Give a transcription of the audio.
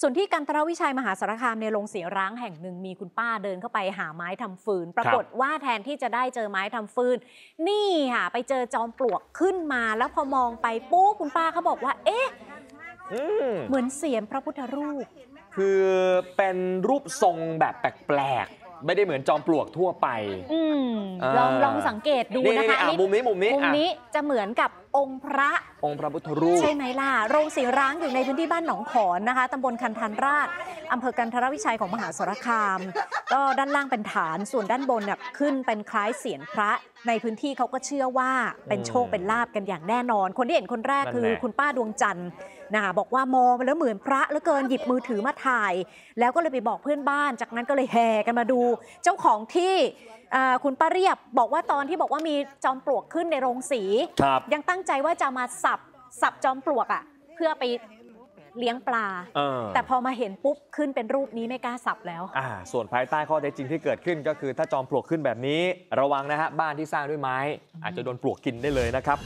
ส่วนที่กันทรวิชัยมหาสารคามในโรงเสียร้างแห่งหนึ่งมีคุณป้าเดินเข้าไปหาไม้ทำฟืน ปรากฏว่าแทนที่จะได้เจอไม้ทำฟืนนี่ค่ะไปเจอจอมปลวกขึ้นมา แล้วพอมองไปปุ๊บคุณป้าเขาบอกว่าเอ๊ะเหมือนเสียงพระพุทธรูป คือเป็นรูปทรงแบบแปลก ไม่ได้เหมือนจอมปลวกทั่วไปอลองลองสังเกตดูนะคะมุมนี้มุมนี้มุมนี้จะเหมือนกับองค์พระองค์พระพุทธรูปใช่ไหมล่ะโรงสีร้างอยู่ในพื้นที่บ้านหนองขอนนะคะตำบลคันธันราชอำเภอกันทรวิชัยของมหาสารคาม ก็ด้านล่างเป็นฐานส่วนด้านบนเนี่ยขึ้นเป็นคล้ายเสียงพระในพื้นที่เขาก็เชื่อว่าเป็นโชคเป็นลาบกันอย่างแน่นอน คนที่เห็นคนแรกคือคุณป้าดวงจันทร์นะคะบอกว่ามองแล้วเหมือนพระแล้วเกินหยิบมือถือมาถ่ายแล้วก็เลยไปบอกเพื่อนบ้านจากนั้นก็เลยแห่กันมาดู เจ้าของที่คุณป้าเรียบบอกว่าตอนที่บอกว่ามีจอมปลวกขึ้นในโรงสียังตั้งใจว่าจะมาสับ สับจอมปลวกอ่ะ เพื่อไปเลี้ยงปลา แต่พอมาเห็นปุ๊บขึ้นเป็นรูปนี้ไม่กล้าสับแล้วอ่าส่วนภายใต้ข้อเท็จจริงที่เกิดขึ้นก็คือถ้าจอมปลวกขึ้นแบบนี้ระวังนะฮะ บ้านที่สร้างด้วยไม้ อาจจะโดนปลวกกินได้เลยนะครับ